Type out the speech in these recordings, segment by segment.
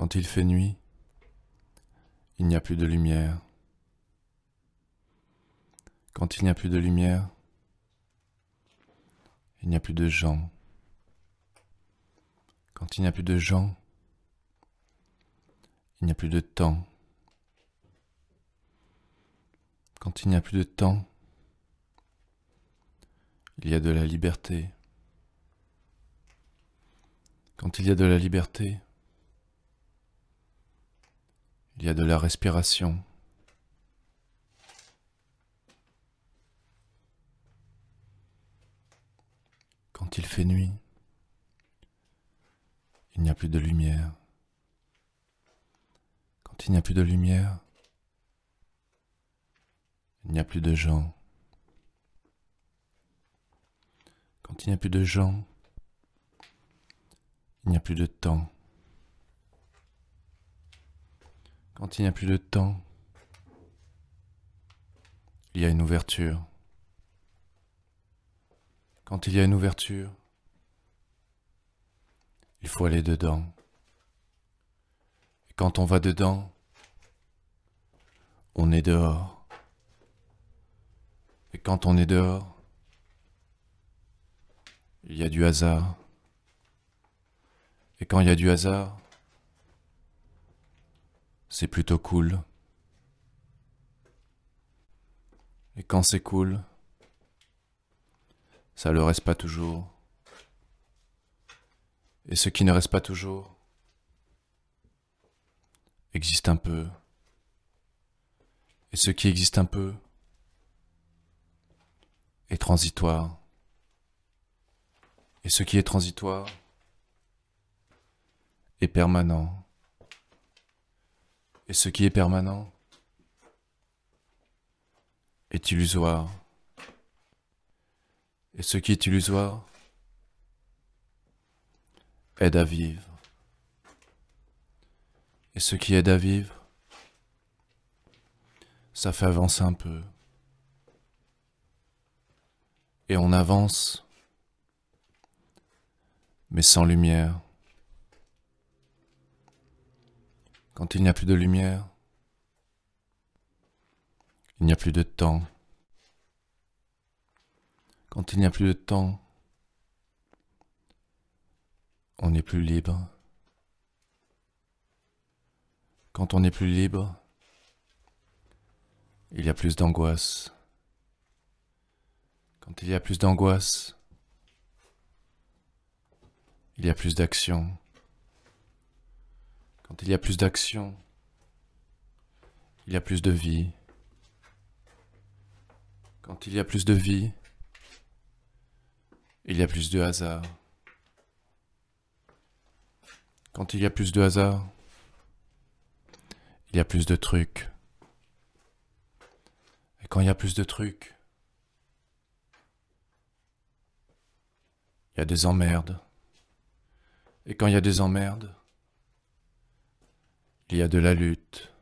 Quand il fait nuit, il n'y a plus de lumière. Quand il n'y a plus de lumière, il n'y a plus de gens. Quand il n'y a plus de gens, il n'y a plus de temps. Quand il n'y a plus de temps, il y a de la liberté. Quand il y a de la liberté, il y a de la respiration. Quand il fait nuit, il n'y a plus de lumière. Quand il n'y a plus de lumière, il n'y a plus de gens. Quand il n'y a plus de gens, il n'y a plus de temps. Quand il n'y a plus de temps, il y a une ouverture. Quand il y a une ouverture, il faut aller dedans. Et quand on va dedans, on est dehors. Et quand on est dehors, il y a du hasard. Et quand il y a du hasard, c'est plutôt cool. Et quand c'est cool, ça le reste pas toujours. Et ce qui ne reste pas toujours existe un peu. Et ce qui existe un peu est transitoire. Et ce qui est transitoire est permanent. Et ce qui est permanent est illusoire. Et ce qui est illusoire aide à vivre. Et ce qui aide à vivre, ça fait avancer un peu. Et on avance, mais sans lumière. quand il n'y a plus de lumière, il n'y a plus de temps. Quand il n'y a plus de temps, on n'est plus libre. Quand on n'est plus libre, il y a plus d'angoisse. Quand il y a plus d'angoisse, il y a plus d'action. Quand il y a plus d'action, il y a plus de vie. Quand il y a plus de vie, il y a plus de hasard. Quand il y a plus de hasard, il y a plus de trucs. Et quand il y a plus de trucs, il y a des emmerdes. Et quand il y a des emmerdes, il y a de la lutte.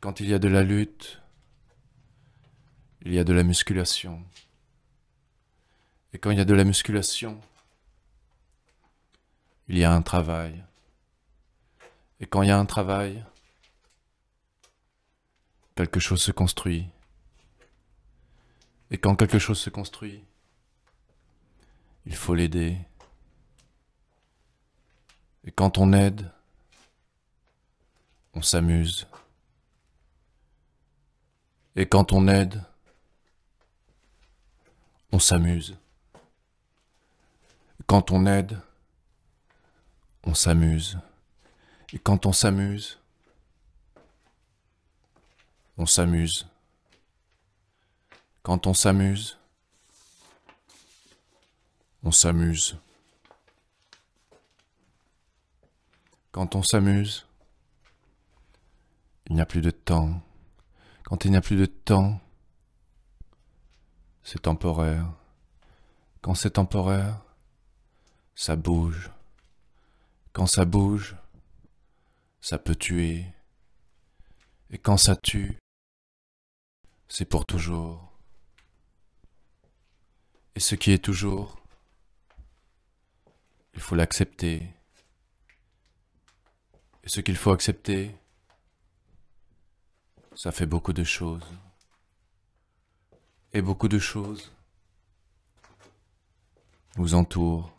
quand il y a de la lutte, il y a de la musculation. Et quand il y a de la musculation, il y a un travail. Et quand il y a un travail, quelque chose se construit. Et quand quelque chose se construit, il faut l'aider. Et quand on aide, on s'amuse. Et quand on aide, on s'amuse. Quand on aide, on s'amuse. Et quand on s'amuse, on s'amuse. Quand on s'amuse, on s'amuse. Quand on s'amuse, il n'y a plus de temps. Quand il n'y a plus de temps, c'est temporaire. Quand c'est temporaire, ça bouge. Quand ça bouge, ça peut tuer. Et quand ça tue, c'est pour toujours. Et ce qui est toujours, il faut l'accepter. Et ce qu'il faut accepter, ça fait beaucoup de choses. Et beaucoup de choses nous entourent.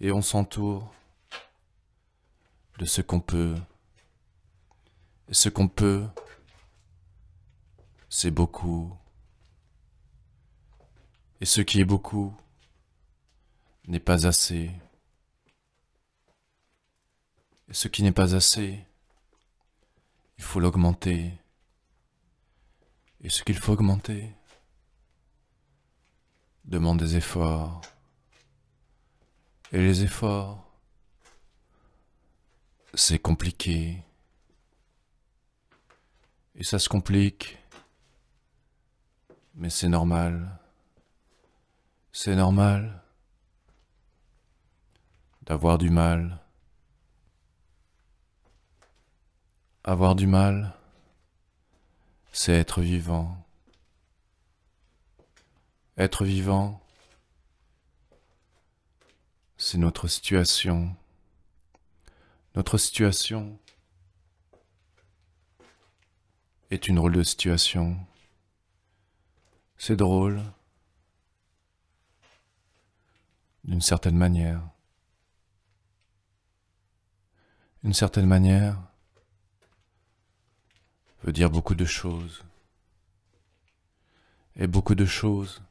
Et on s'entoure de ce qu'on peut. Et ce qu'on peut, c'est beaucoup. Et ce qui est beaucoup n'est pas assez. Et ce qui n'est pas assez il faut l'augmenter. Et ce qu'il faut augmenter demande des efforts. Et les efforts, c'est compliqué. Et ça se complique. Mais c'est normal. C'est normal d'avoir du mal. Avoir du mal, c'est être vivant. Être vivant, c'est notre situation. Notre situation est une drôle de situation. C'est drôle d'une certaine manière. Une certaine manière, veut dire beaucoup de choses. Et beaucoup de choses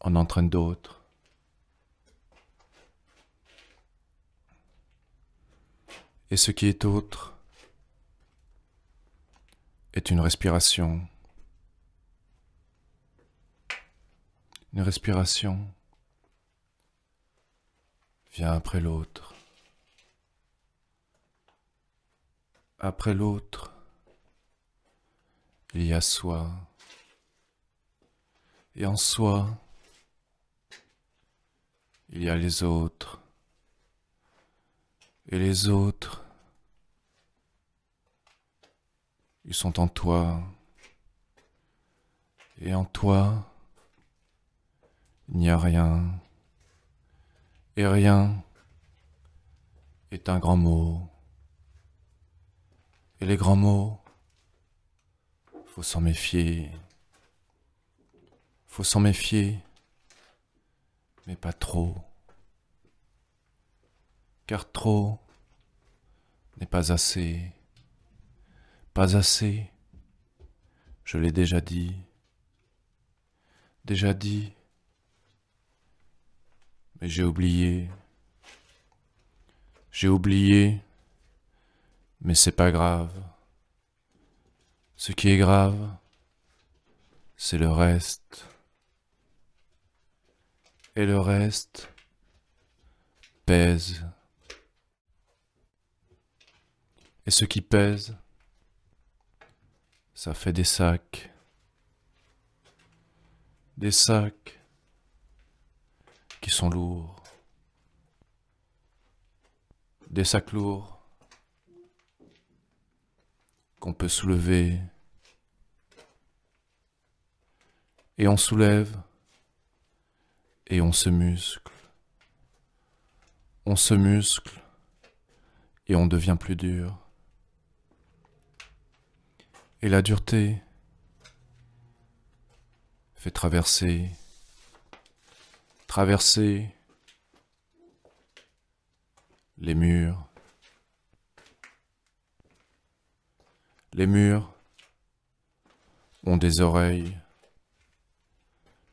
en entraîne d'autres. Et ce qui est autre est une respiration. Une respiration vient après l'autre. après l'autre, il y a soi. Et en soi, il y a les autres. Et les autres, ils sont en toi. Et en toi, il n'y a rien. Et rien est un grand mot. Et les grands mots, faut s'en méfier. Faut s'en méfier, mais pas trop. Car trop n'est pas assez. Pas assez, je l'ai déjà dit. Déjà dit, mais j'ai oublié. J'ai oublié mais c'est pas grave. Ce qui est grave, c'est le reste. Et le reste pèse. Et ce qui pèse, ça fait des sacs. Des sacs qui sont lourds. Des sacs lourds on peut soulever. Et on soulève. Et on se muscle. On se muscle. Et on devient plus dur. Et la dureté fait traverser, traverser les murs, Les murs ont des oreilles.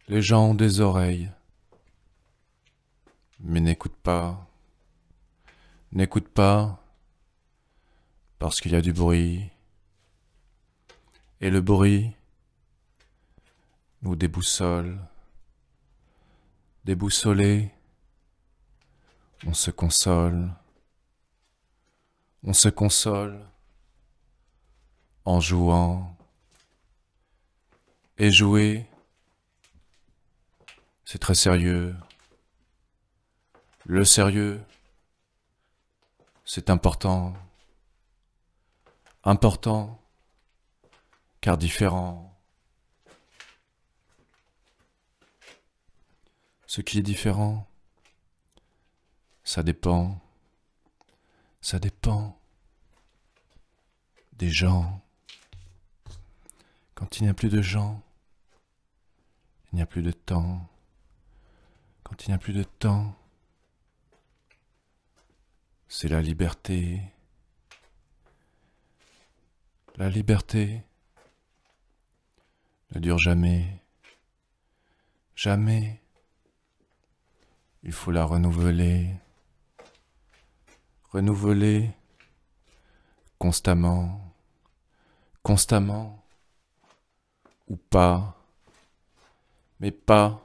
Les gens ont des oreilles, mais n'écoutent pas. N'écoute pas parce qu'il y a du bruit. Et le bruit nous déboussole. Déboussolé, on se console. On se console en jouant. Et jouer, c'est très sérieux. Le sérieux, c'est important. Important, car différent. Ce qui est différent, ça dépend. Ça dépend des gens. Quand il n'y a plus de gens, il n'y a plus de temps. Quand il n'y a plus de temps, c'est la liberté. La liberté ne dure jamais. Jamais. Il faut la renouveler. Renouveler constamment. Constamment ou pas. Mais pas,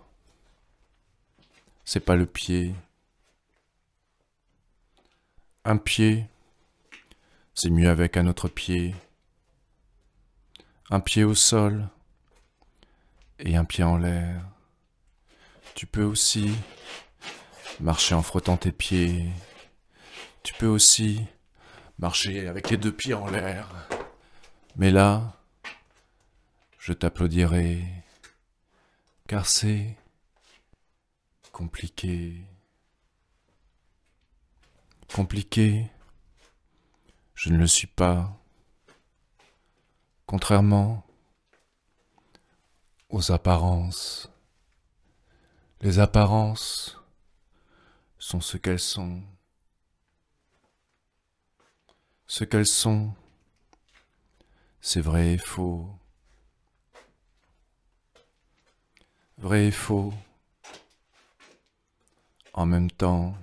c'est pas le pied. Un pied, c'est mieux avec un autre pied. Un pied au sol et un pied en l'air. Tu peux aussi marcher en frottant tes pieds. Tu peux aussi marcher avec les deux pieds en l'air. Mais là, je t'applaudirai, car c'est compliqué. Compliqué, je ne le suis pas, contrairement aux apparences. Les apparences sont ce qu'elles sont. Ce qu'elles sont, c'est vrai et faux. vrai et faux, en même temps,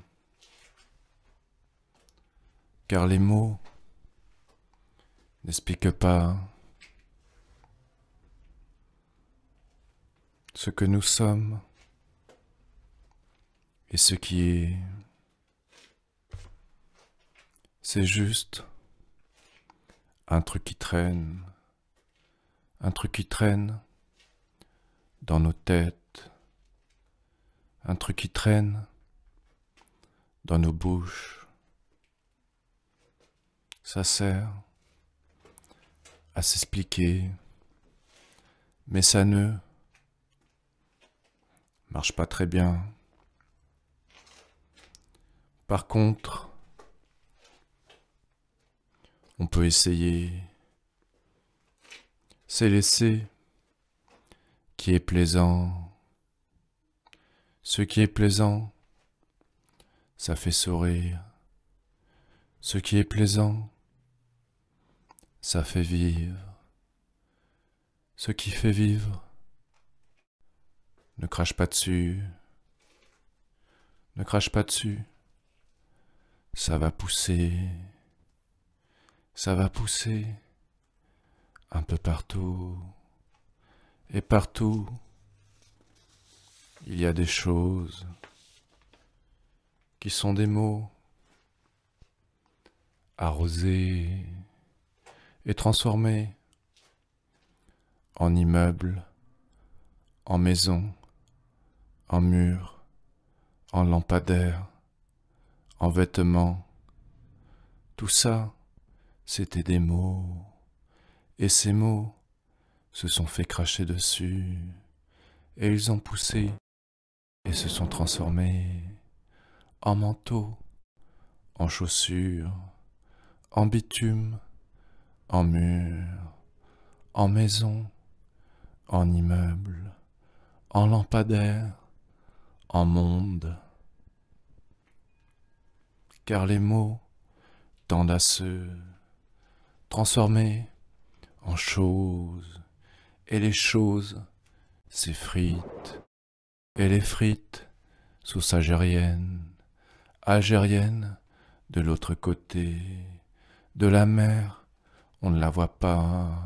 car les mots n'expliquent pas ce que nous sommes et ce qui est. C'est juste un truc qui traîne, un truc qui traîne dans nos têtes, un truc qui traîne dans nos bouches. Ça sert à s'expliquer, mais ça ne marche pas très bien. Par contre, on peut essayer, c'est laisser qui est plaisant. Ce qui est plaisant, ça fait sourire. Ce qui est plaisant, ça fait vivre. Ce qui fait vivre, ne crache pas dessus. Ne crache pas dessus. Ça va pousser. Ça va pousser un peu partout. Et partout, il y a des choses qui sont des mots arrosés et transformés en immeubles, en maisons, en murs, en lampadaires, en vêtements. Tout ça, c'était des mots. Et ces mots, se sont fait cracher dessus, et ils ont poussé et se sont transformés en manteaux, en chaussures, en bitume, en murs, en maisons, en immeubles, en lampadaires, en monde. Car les mots tendent à se transformer en choses et les choses s'effritent et les frites sous algérienne, algérienne de l'autre côté de la mer, on ne la voit pas.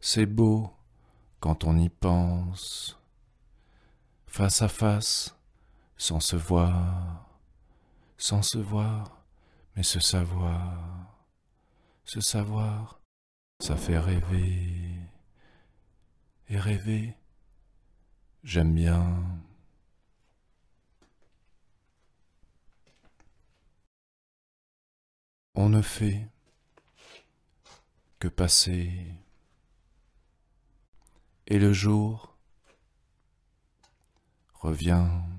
C'est beau quand on y pense. Face à face, sans se voir, sans se voir, mais se savoir. Se savoir, ça fait rêver et rêver. J'aime bien. On ne fait que passer. Et le jour revient.